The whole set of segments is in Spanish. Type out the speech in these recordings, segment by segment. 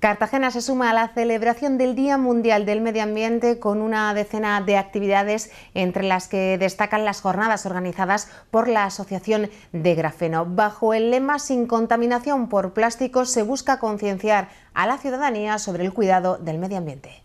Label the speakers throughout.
Speaker 1: Cartagena se suma a la celebración del Día Mundial del Medio Ambiente con una decena de actividades, entre las que destacan las jornadas organizadas por la Asociación de Grafeno. Bajo el lema Sin contaminación por plásticos se busca concienciar a la ciudadanía sobre el cuidado del medio ambiente.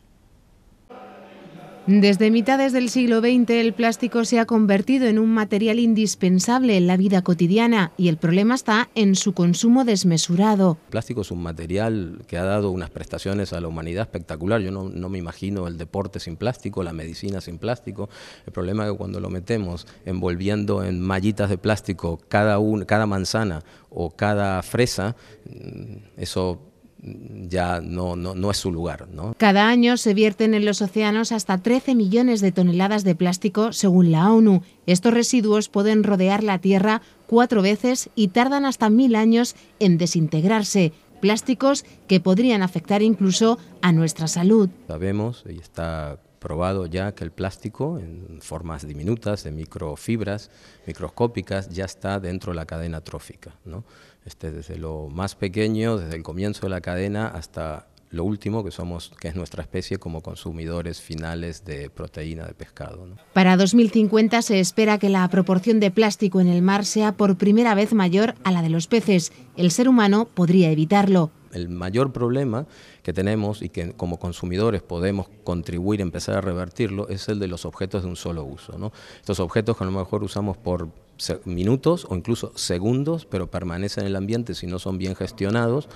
Speaker 1: Desde mitades del siglo XX el plástico se ha convertido en un material indispensable en la vida cotidiana y el problema está en su consumo desmesurado.
Speaker 2: El plástico es un material que ha dado unas prestaciones a la humanidad espectacular. Yo no, me imagino el deporte sin plástico, la medicina sin plástico. El problema es que cuando lo metemos envolviendo en mallitas de plástico cada, cada manzana o cada fresa, mm, eso ya no, no, es su lugar. ¿no?
Speaker 1: Cada año se vierten en los océanos hasta 13 millones de toneladas de plástico, según la ONU. Estos residuos pueden rodear la Tierra cuatro veces y tardan hasta mil años en desintegrarse. Plásticos que podrían afectar incluso a nuestra salud.
Speaker 2: Sabemos, y está probado ya que el plástico, en formas diminutas, de microfibras, microscópicas, ya está dentro de la cadena trófica. Este, desde lo más pequeño, desde el comienzo de la cadena hasta lo último que somos, que es nuestra especie como consumidores finales de proteína de pescado.
Speaker 1: Para 2050 se espera que la proporción de plástico en el mar sea por primera vez mayor a la de los peces. El ser humano podría evitarlo
Speaker 2: el mayor problema que tenemos y que como consumidores podemos contribuir, empezar a revertirlo, es el de los objetos de un solo uso. Estos objetos que a lo mejor usamos por minutos o incluso segundos, pero permanecen en el ambiente si no son bien gestionados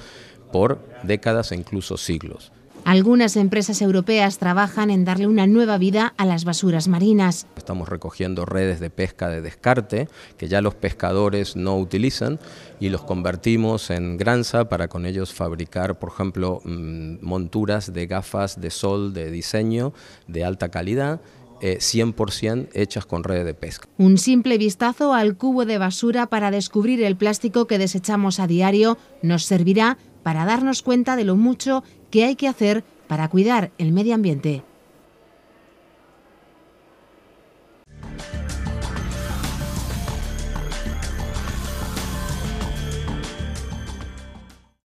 Speaker 2: por décadas e incluso siglos.
Speaker 1: Algunas empresas europeas trabajan en darle una nueva vida a las basuras marinas.
Speaker 2: Estamos recogiendo redes de pesca de descarte que ya los pescadores no utilizan y los convertimos en granza para con ellos fabricar, por ejemplo, mm, monturas de gafas de sol de diseño de alta calidad 100% eh, hechas con redes de pesca.
Speaker 1: Un simple vistazo al cubo de basura para descubrir el plástico que desechamos a diario nos servirá para darnos cuenta de lo mucho qué hay que hacer para cuidar el medio ambiente